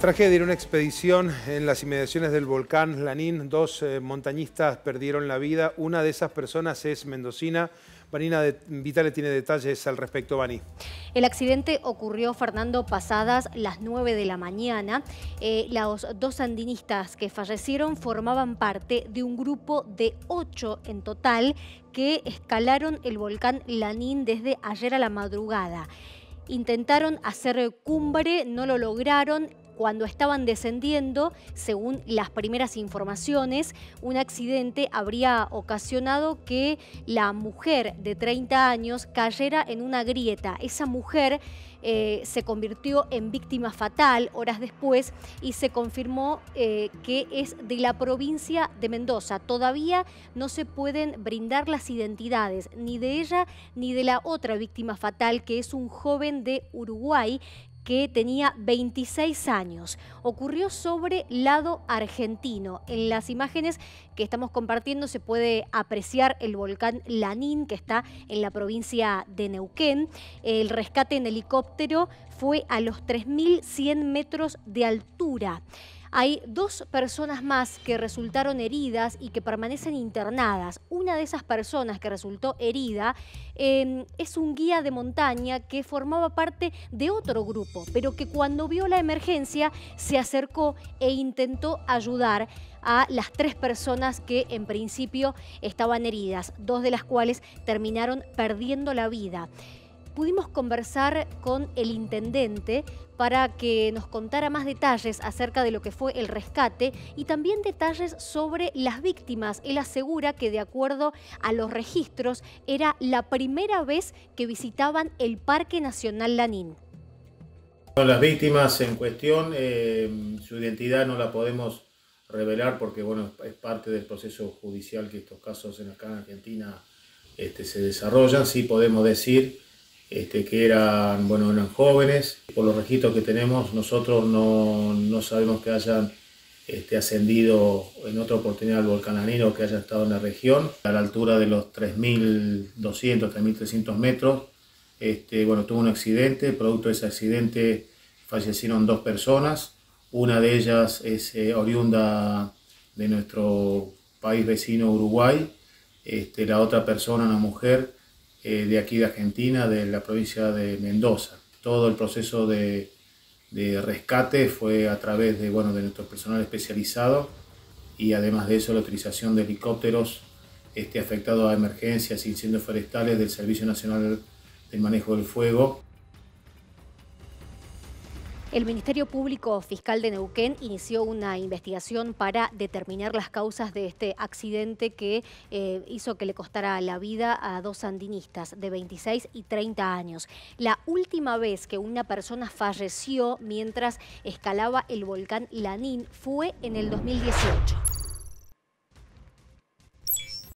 Tragedia en una expedición en las inmediaciones del volcán Lanín. Dos eh, montañistas perdieron la vida. Una de esas personas es mendocina. Vanina de Vitale tiene detalles al respecto, Vani. El accidente ocurrió, Fernando, pasadas las 9 de la mañana. Eh, los dos andinistas que fallecieron formaban parte de un grupo de ocho en total que escalaron el volcán Lanín desde ayer a la madrugada. Intentaron hacer cumbre, no lo lograron cuando estaban descendiendo, según las primeras informaciones, un accidente habría ocasionado que la mujer de 30 años cayera en una grieta. Esa mujer eh, se convirtió en víctima fatal horas después y se confirmó eh, que es de la provincia de Mendoza. Todavía no se pueden brindar las identidades ni de ella ni de la otra víctima fatal, que es un joven de Uruguay que tenía 26 años. Ocurrió sobre lado argentino. En las imágenes que estamos compartiendo se puede apreciar el volcán Lanín que está en la provincia de Neuquén. El rescate en helicóptero fue a los 3.100 metros de altura. Hay dos personas más que resultaron heridas y que permanecen internadas. Una de esas personas que resultó herida em, es un guía de montaña que formaba parte de otro grupo, pero que cuando vio la emergencia se acercó e intentó ayudar a las tres personas que en principio estaban heridas, dos de las cuales terminaron perdiendo la vida pudimos conversar con el intendente para que nos contara más detalles acerca de lo que fue el rescate y también detalles sobre las víctimas. Él asegura que de acuerdo a los registros era la primera vez que visitaban el Parque Nacional Lanín. las víctimas en cuestión, eh, su identidad no la podemos revelar porque bueno, es parte del proceso judicial que estos casos en acá en Argentina este, se desarrollan. Sí podemos decir este, que eran, bueno, eran jóvenes. Por los registros que tenemos, nosotros no, sabemos que hayan este, ascendido en otra oportunidad al volcán que haya estado en la región, a la altura de los 3.200, 3.300 metros. Este, bueno, tuvo un accidente, producto de ese accidente fallecieron dos personas, una de ellas es eh, oriunda de nuestro país vecino Uruguay, este, la otra persona, una mujer, eh, de aquí de Argentina, de la provincia de Mendoza. Todo el proceso de, rescate fue a través de, bueno, de nuestro personal especializado y además de eso la utilización de helicópteros este, afectados a emergencias, incendios forestales del Servicio Nacional del Manejo del Fuego el Ministerio Público Fiscal de Neuquén inició una investigación para determinar las causas de este accidente que eh, hizo que le costara la vida a dos sandinistas de 26 y 30 años. La última vez que una persona falleció mientras escalaba el volcán Lanín fue en el 2018.